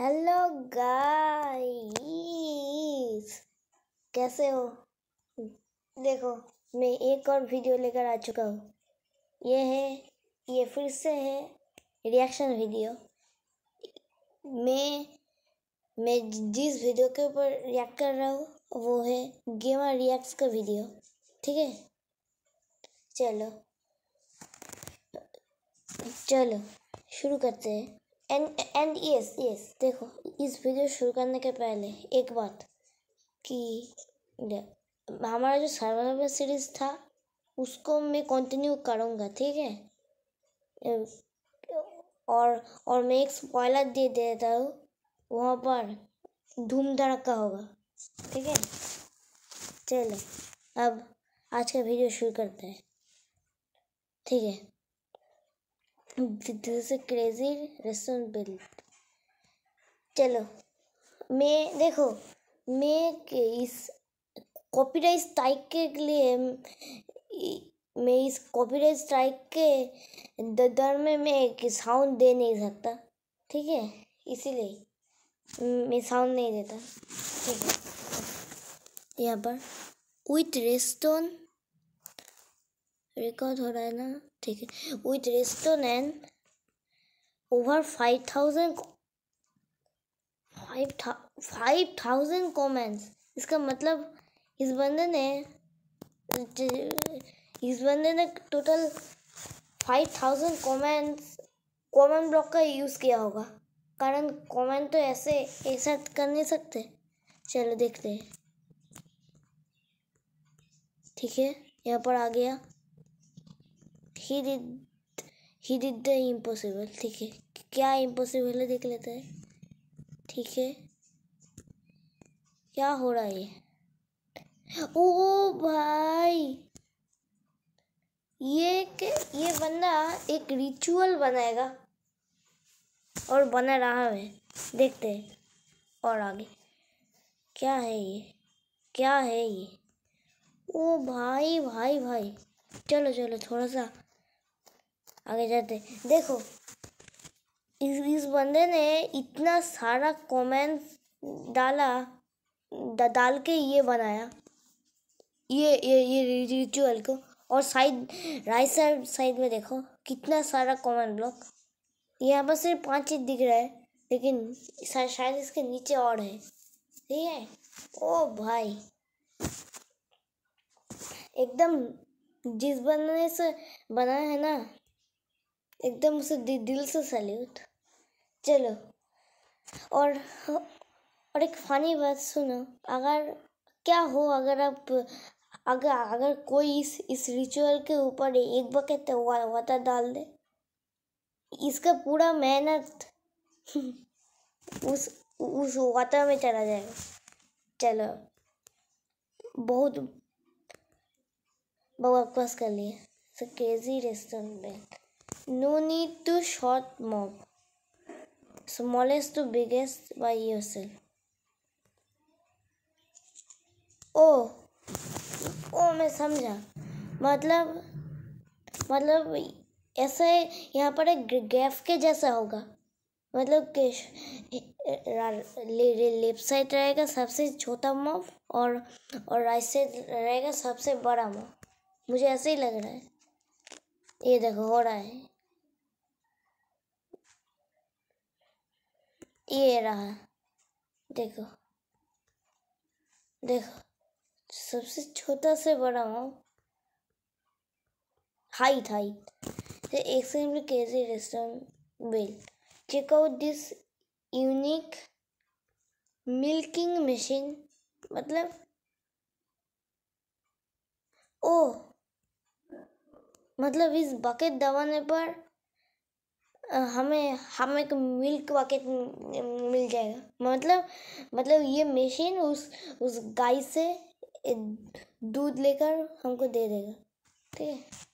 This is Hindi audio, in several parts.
हेलो गाइस कैसे हो देखो मैं एक और वीडियो लेकर आ चुका हूँ ये है ये फिर से है रिएक्शन वीडियो मैं मैं जिस वीडियो के ऊपर रिएक्ट कर रहा हूँ वो है गेमर रिएक्ट्स का वीडियो ठीक है चलो चलो शुरू करते हैं एंड एंड यस यस देखो इस वीडियो शुरू करने के पहले एक बात कि हमारा जो सर्वाइवल सीरीज़ था उसको मैं कंटिन्यू करूँगा ठीक है और और मैं एक स्पॉइलर दे देता हूँ वहाँ पर धूम धड़का होगा ठीक है चलो अब आज का वीडियो शुरू करते हैं ठीक है दिस क्रेजी रेस्टोरेंट बिल चलो मैं देखो मैं इस कॉपीराइट स्ट्राइक के लिए मैं इस कॉपीराइट स्ट्राइक के दर में मैं साउंड दे नहीं सकता ठीक है इसीलिए मैं साउंड नहीं देता ठीक है यहाँ पर विथ रेस्टोन रिकॉर्ड हो रहा है ना ठीक है with and over five thousand five था फाइव थाउजेंड कॉमेंट्स इसका मतलब इस बंदे ने इस बंदे ने total five thousand comments comment block का यूज़ किया होगा कारण कॉमेंट तो ऐसे एक साथ कर नहीं सकते चलो देखते हैं ठीक है यहाँ पर आ गया he did he did the impossible ठीक है क्या इम्पॉसिबल है देख लेते हैं ठीक है क्या हो रहा है ये ओ भाई ये के ये बंदा एक रिचुअल बनाएगा और बना रहा है देखते हैं और आगे क्या है ये क्या है ये ओ भाई भाई भाई चलो चलो थोड़ा सा आगे जाते देखो इस इस बंदे ने इतना सारा कमेंट डाला द, डाल के ये बनाया ये ये ये रिचुअल को और साइड राइट साइड साइड में देखो कितना सारा कमेंट ब्लॉक यहाँ पर सिर्फ पाँच ही दिख रहा है लेकिन शायद इसके नीचे और है ठीक है ओ भाई एकदम जिस बंदे से बनाया है ना एकदम उसे दिल से सैल्यूट चलो और और एक फ़नी बात सुनो अगर क्या हो अगर आप अगर अगर कोई इस इस रिचुअल के ऊपर एक बकेट वाता डाल दे इसका पूरा मेहनत उस उस वाता में चला जाएगा चलो बहुत बकवास कर लिए क्रेजी रेस्टोरेंट में No need to short mob. Smallest to biggest by yourself. oh oh मैं samjha matlab matlab ऐसे yahan par ek gap ke jaisa hoga मतलब लेफ्ट साइड रहेगा सबसे छोटा मूव और और राइट साइड रहेगा सबसे बड़ा मूव मुझे ऐसे ही लग रहा है ये देखो हो रहा है ये रहा देखो देखो सबसे छोटा से बड़ा हूँ हाइट हाइट तो एक KG restaurant bill check out this unique milking machine मतलब ओ oh! मतलब इस बकेट दबाने पर हमें हमें एक मिल्क बकेट मिल जाएगा मतलब मतलब ये मशीन उस उस गाय से दूध लेकर हमको दे देगा ठीक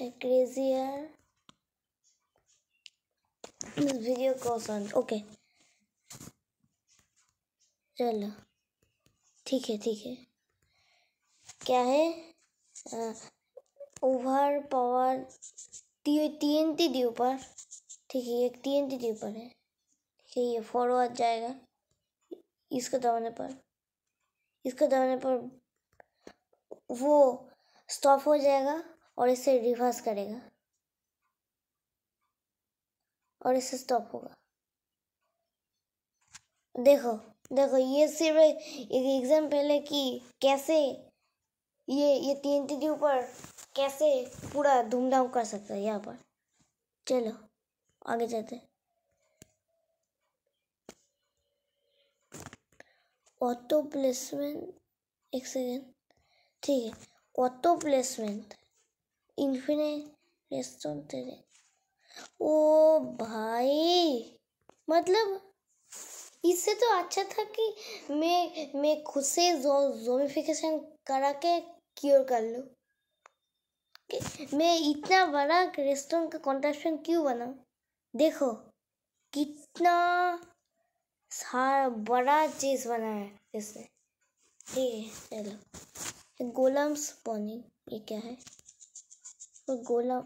है क्रेजी यार इस वीडियो को सुन ओके चलो ठीक है ठीक है क्या है आ, over power T N T दी ऊपर ठीक है एक तीन एन टी दी ऊपर है ठीक है ये फॉरवर्ड जाएगा इसको दबाने पर इसको दबाने पर वो स्टॉप हो जाएगा और इसे रिवर्स करेगा और इसे स्टॉप होगा देखो देखो ये सिर्फ एक एग्जाम्पल है कि कैसे ये ये तीन तीन ऊपर कैसे पूरा धूमधाम कर सकता है यहाँ पर चलो आगे चलते ऑटो प्लेसमेंट एक सेकेंड ठीक है auto placement infinite restaurant oh भाई मतलब इससे तो अच्छा था कि मैं मैं खुद से जो जोमिफिकेशन करा के क्योर कर लूँ मैं इतना बड़ा रेस्टोरेंट का कॉन्ट्रेक्शन क्यों बना देखो कितना सारा बड़ा चीज़ बना है इसने ठीक है चलो गोलम स्पॉनिंग ये क्या है तो गोलम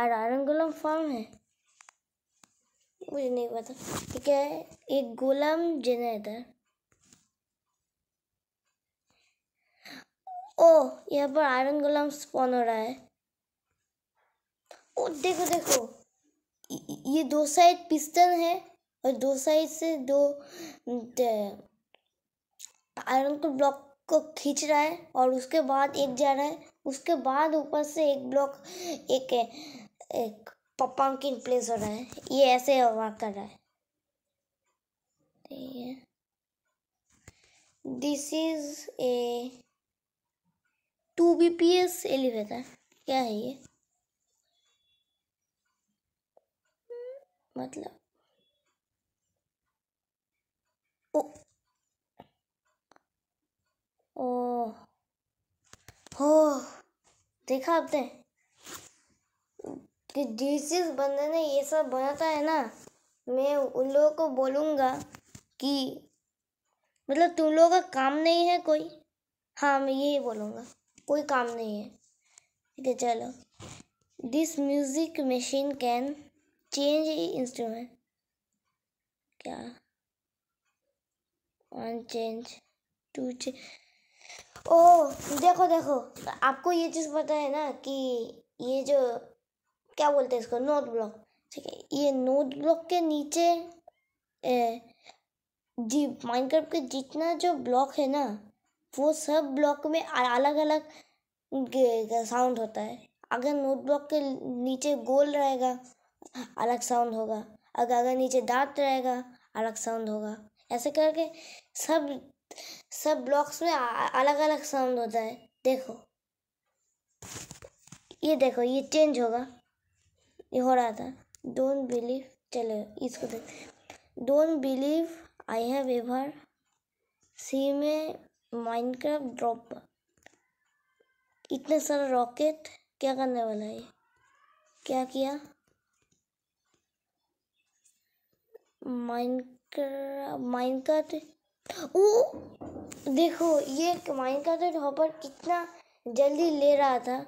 और आरंग गोलम फॉर्म है मुझे नहीं पता ठीक है एक गोलम जनरेटर ओ यहाँ पर आयरन गोलम स्पॉन हो रहा है ओ देखो देखो ये दो साइड पिस्टन है और दो साइड से दो आयरन को ब्लॉक को खींच रहा है और उसके बाद एक जा रहा है उसके बाद ऊपर से एक ब्लॉक एक, एक पंकिन प्लेस हो रहा है ये ऐसे वर्क कर रहा है this is a two B P S elevator क्या है ये मतलब ओ ओ हो देखा आपने कि जिस बंदे ने ये सब बनाता है ना मैं उन लोगों को बोलूँगा कि मतलब तुम लोगों का काम नहीं है कोई हाँ मैं यही बोलूँगा कोई काम नहीं है ठीक है चलो this music machine can change instrument क्या one change two change oh देखो देखो आपको ये चीज़ पता है ना कि ये जो क्या बोलते हैं इसको नोट ब्लॉक ठीक है ये नोट ब्लॉक के नीचे ए, जी माइनक्राफ्ट के जितना जो ब्लॉक है ना वो सब ब्लॉक में अलग अलग साउंड होता है अगर नोट ब्लॉक के नीचे गोल रहेगा अलग साउंड होगा अगर अगर नीचे दांत रहेगा अलग साउंड होगा ऐसे करके सब सब ब्लॉक्स में अलग अलग साउंड होता है देखो ये देखो ये चेंज होगा ये हो रहा था डोंट बिलीव चलो इसको देख don't believe I have ever see में माइनक्राफ्ट ड्रॉप इतने सारा रॉकेट क्या करने वाला है क्या किया माइनक्राफ्ट ओ देखो ये माइनक्राफ्ट हॉपर कितना जल्दी ले रहा था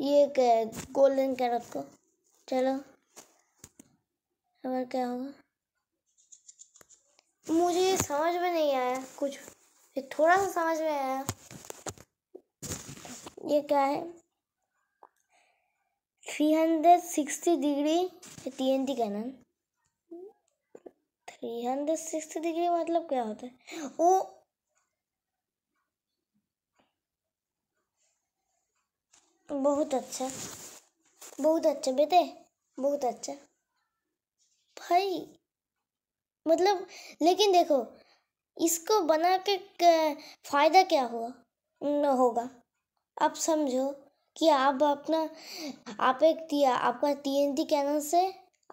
ये गोल्डन कैरट को चलो हमारा क्या होगा मुझे समझ में नहीं आया कुछ ये थोड़ा सा समझ में आया ये क्या है three hundred sixty degree T N T cannon three hundred sixty degree मतलब क्या होता है वो बहुत अच्छा बहुत अच्छा बेटे बहुत अच्छा भाई मतलब लेकिन देखो इसको बना के फ़ायदा क्या हुआ न होगा आप समझो कि आप अपना आप एक दिया आपका टी एन टी कैनल से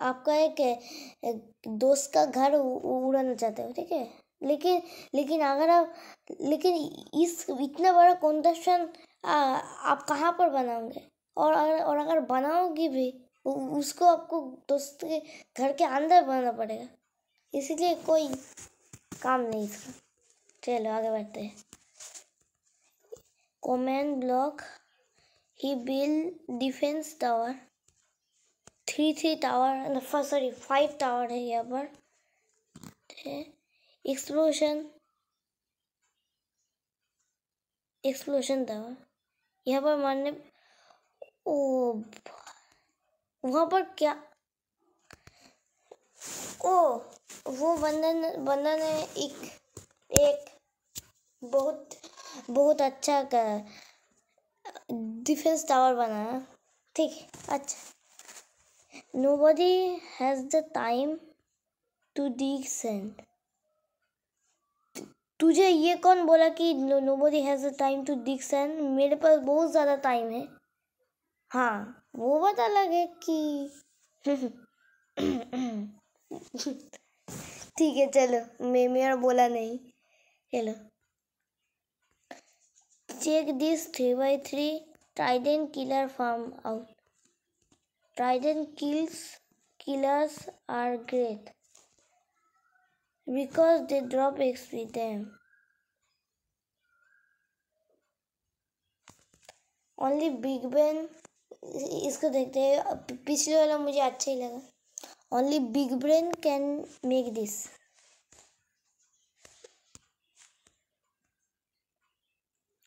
आपका एक दोस्त का घर उड़ाना चाहते हो ठीक है लेकिन लेकिन अगर आप लेकिन इस इतना बड़ा कॉन्ट्रेक्शन आप कहाँ पर बनाओगे और अगर और अगर बनाओगी भी उसको आपको दोस्त के घर के अंदर बनाना पड़ेगा इसीलिए कोई काम नहीं इसका चलो आगे बढ़ते हैं comment block he built defence tower three three tower sorry five tower है यहाँ पर एक्सप्लोशन एक्सप्लोशन टावर यहाँ पर मानने ओ वहाँ पर क्या ओ वो बंधन बंधन एक एक बहुत बहुत अच्छा का डिफेंस टावर बनाया ठीक है अच्छा nobody has the time to send तुझे ये कौन बोला कि nobody has the time to send मेरे पास बहुत ज़्यादा टाइम है हाँ वो बात अलग है कि ठीक है चलो मैं मेरा बोला नहीं चलो check this three by three trident killer farm out trident kills killers are great because they drop XP only big ban इसको देखते हैं पिछले वाला मुझे अच्छा ही लगा only big brain can make this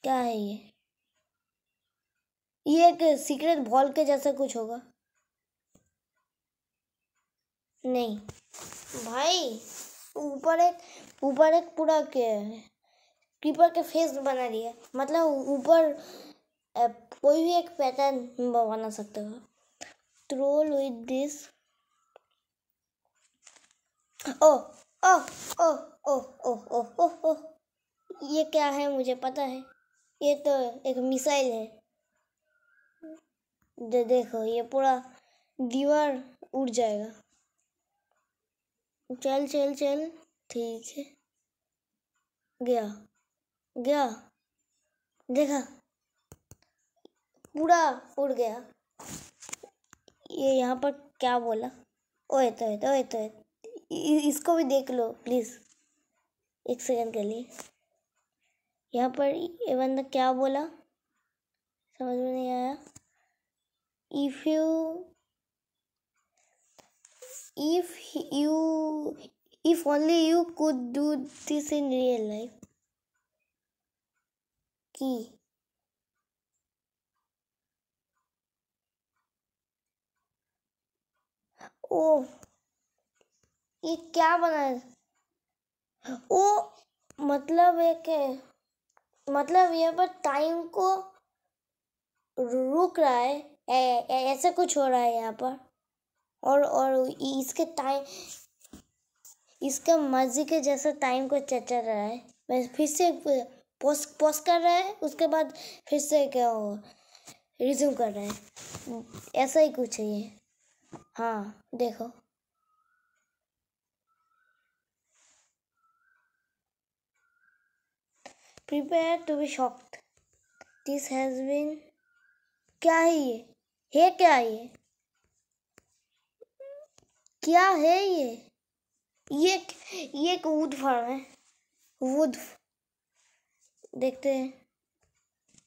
क्या है ये ये एक सीक्रेट बॉल के जैसा कुछ होगा नहीं भाई ऊपर एक ऊपर एक पूरा के के फेस बना दिया मतलब ऊपर कोई भी एक पैटर्न बना सकते हो troll with this oh oh oh oh oh oh oh oh ये क्या है मुझे पता है ये तो एक मिसाइल है दे देखो ये पूरा दीवार उड़ जाएगा चल चल चल ठीक है गया गया देखा पूरा उड़ गया ये यहाँ पर क्या बोला ओए तो ओए तो ओए तो, तो। इसको भी देख लो प्लीज़ एक सेकंड के लिए यहाँ पर ये बंदा क्या बोला समझ में नहीं आया if you if you if only you could do this in real life की ओ ये क्या बना है वो मतलब एक है मतलब यहाँ पर टाइम को रुक रहा है ऐसा कुछ हो रहा है यहाँ पर और और इसके टाइम इसका मर्जी के जैसा टाइम को चचा रहा है मैं फिर से पोस्ट पोस्ट कर रहा है उसके बाद फिर से क्या हो रिज्यूम कर रहा है ऐसा ही कुछ है ये हाँ देखो prepare to be shocked this has been क्या है ये है क्या ये क्या है ये ये ये एक वुड फार्म है वुड देखते हैं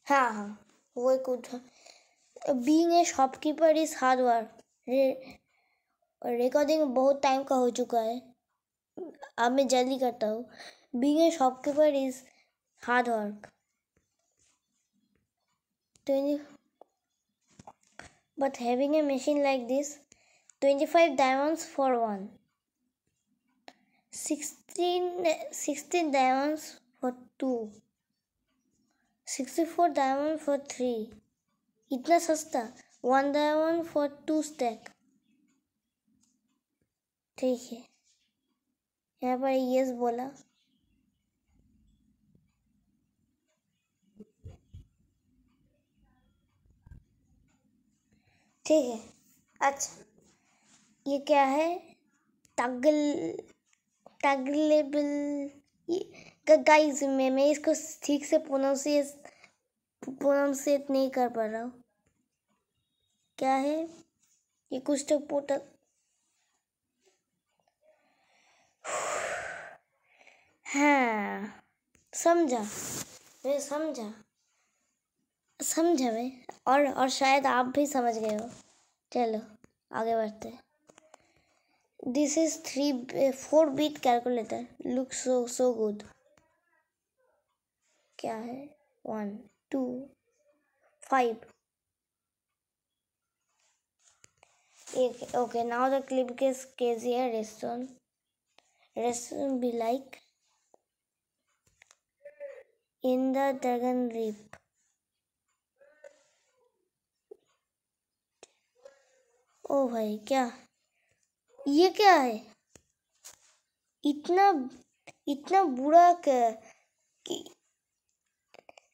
हाँ हाँ वो एक wood farm being a shopkeeper is hard work रे, रिकॉर्डिंग बहुत टाइम का हो चुका है अब मैं जल्दी करता हूँ being a shopkeeper is hard work. But having a machine like this, 25 diamonds for one, 16, 16 diamonds for two, 64 diamond for three itna sasta one diamond for two stack ठीक है यहाँ पर यस बोला ठीक है अच्छा ये क्या है टगल टगलेबल गाइस में मैं इसको ठीक से प्रोनाउंसिएट प्रोनाउंसिएट नहीं कर पा रहा हूँ क्या है ये कुछ तो पोटल हाँ समझा मैं समझा समझ हमें और और शायद आप भी समझ गए हो चलो आगे बढ़ते हैं this is three four beat calculator look so so good क्या है वन टू फाइव एक ओके नाउ द क्लिप के केजी है restaurant restaurant B like in the dragon रिप ओ भाई क्या ये क्या है इतना इतना बुरा क्या कि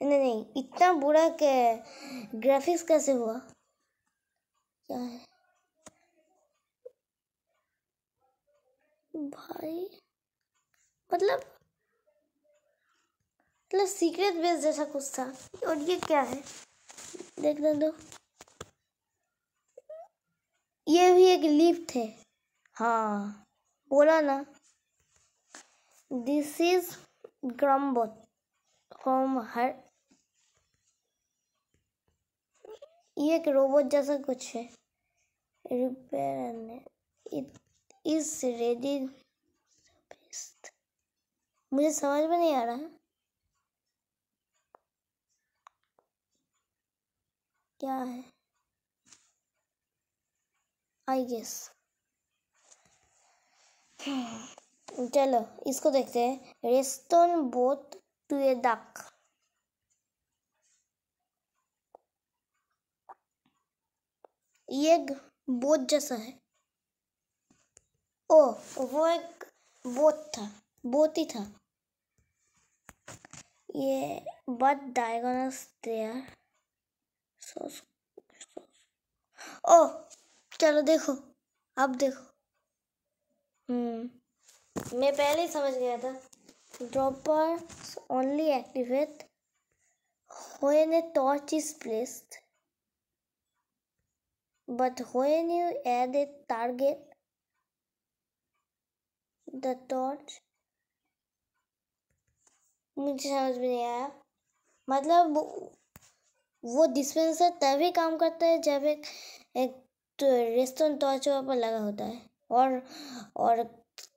नहीं नहीं इतना बुरा क्या ग्राफिक्स कैसे हुआ क्या है भाई मतलब मतलब सीक्रेट बेस जैसा कुछ था और ये क्या है देखने दो ये भी एक लिफ्ट है हाँ बोला ना this is Grumbot from her ये एक रोबोट जैसा कुछ है रिपेयर इट इज रेडी मुझे समझ में नहीं आ रहा क्या है आई गेस hmm. चलो इसको देखते हैं redstone both to a duck ये बोथ जैसा है ओ वो एक बोथ था बोथ ही था ये बट डायगोनस देयर सो ओ तो चलो देखो अब देखो हम्म मैं पहले ही समझ गया था dropper only activate when a torch is placed but when you add a target the torch मुझे समझ में नहीं आया मतलब वो डिस्पेंसर तभी काम करता है जब एक, एक रेस्टोरेंट तो टॉर्च वहाँ पर लगा होता है और और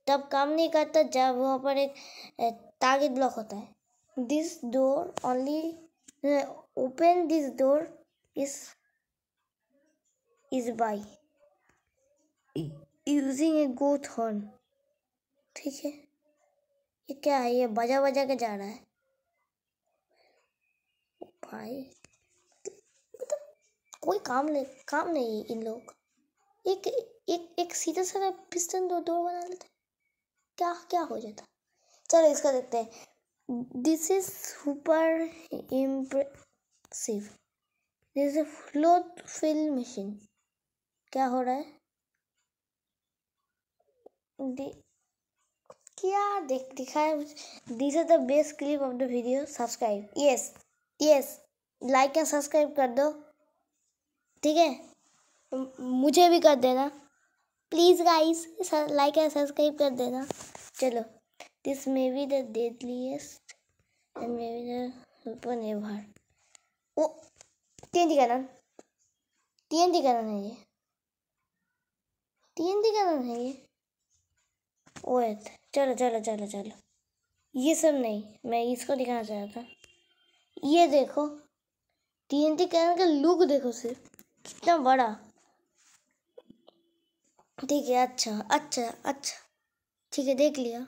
तब काम नहीं करता जब वहाँ पर एक टारगेट ब्लॉक होता है this door only open this door is is by using a goat horn ठीक है ये क्या है ये बजा बजा के जा रहा है भाई कोई काम नहीं काम नहीं इन लोग एक एक एक सीधा सा पिस्टन दो दो बना लेते क्या क्या हो जाता चलो इसका देखते हैं this is super impressive this is floth fill machine क्या हो रहा है दि, क्या देख दिखा है this is the best clip of the video subscribe yes yes like and subscribe कर दो ठीक है तो मुझे भी कर देना please guys like and subscribe कर देना चलो this may be the deadliest and may be duper ever oh TNT cannon TNT cannon है ये टीएनटी कैनन है ये ओ ओएथ चलो चलो चलो चलो ये सब नहीं मैं इसको दिखाना चाहता था ये देखो टी कैनन का लुक देखो सिर्फ इतना बड़ा ठीक है अच्छा अच्छा अच्छा ठीक है देख लिया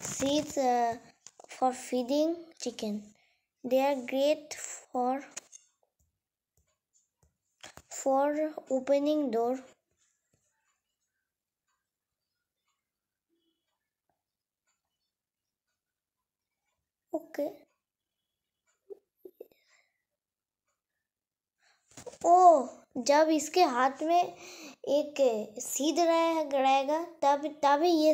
seeds for feeding chicken they are great for for opening door okay oh जब इसके हाथ में एक सीध रहेगा तब तभी ये,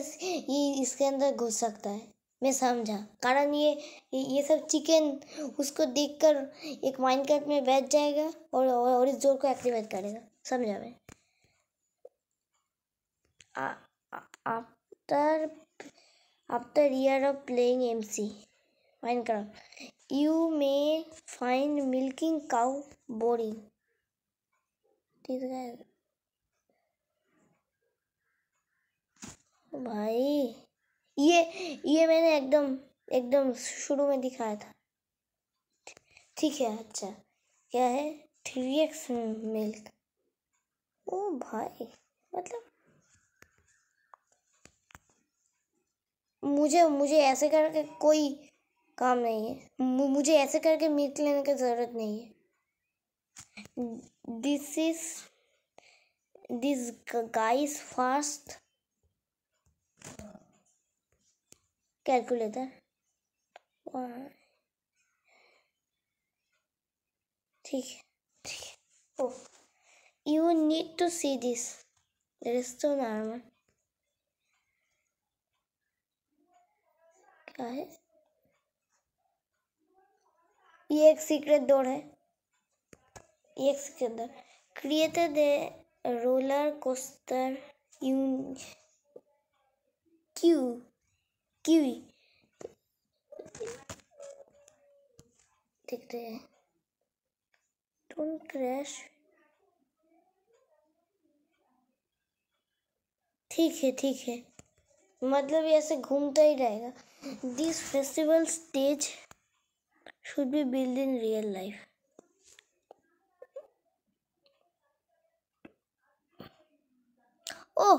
ये इसके अंदर घुस सकता है मैं समझा कारण ये ये सब चिकन उसको देखकर एक माइंड में बैठ जाएगा और और इस जोर को एक्टिवेट करेगा समझा मैं after after year of playing M C Minecraft you may find milking cow boring these guys. भाई ये ये मैंने एकदम एकदम शुरू में दिखाया था ठीक है अच्छा क्या है थ्री एक्स मिल्क ओ भाई मतलब मुझे मुझे ऐसे करके कोई काम नहीं है मुझे ऐसे करके मिल्क लेने की ज़रूरत नहीं है this is this guy's first calculator oh you need to see this there is no normal guys ये एक सीक्रेट दौड़ है एक्स के क्रिएटेड ए रोलर कोस्टर यून क्यू क्यूई देखते हैं डोंट क्रैश ठीक है ठीक है मतलब ये ऐसे घूमता ही रहेगा this festival stage should be build in real life oh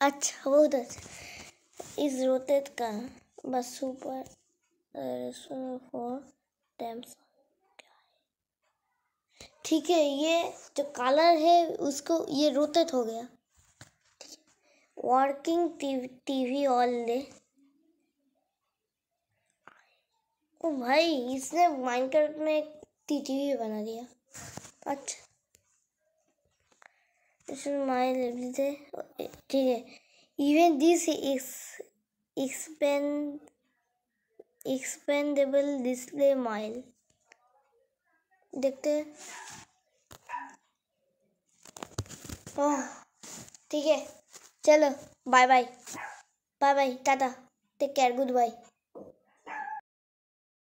अच्छा बहुत तो अच्छा इस रोते का बस सुपर फोर टेम्स ठीक है ये जो कलर है उसको ये रोटेट हो गया working TV all day oh भाई इसने माइनक्राफ्ट में टीवी बना दिया अच्छा तो माय ठीक है इवन दिस एक्सपेंडेबल डिस्प्ले माइल देखते ठीक है चलो बाय बाय बाय बाय टाटा टेक केयर गुड बाय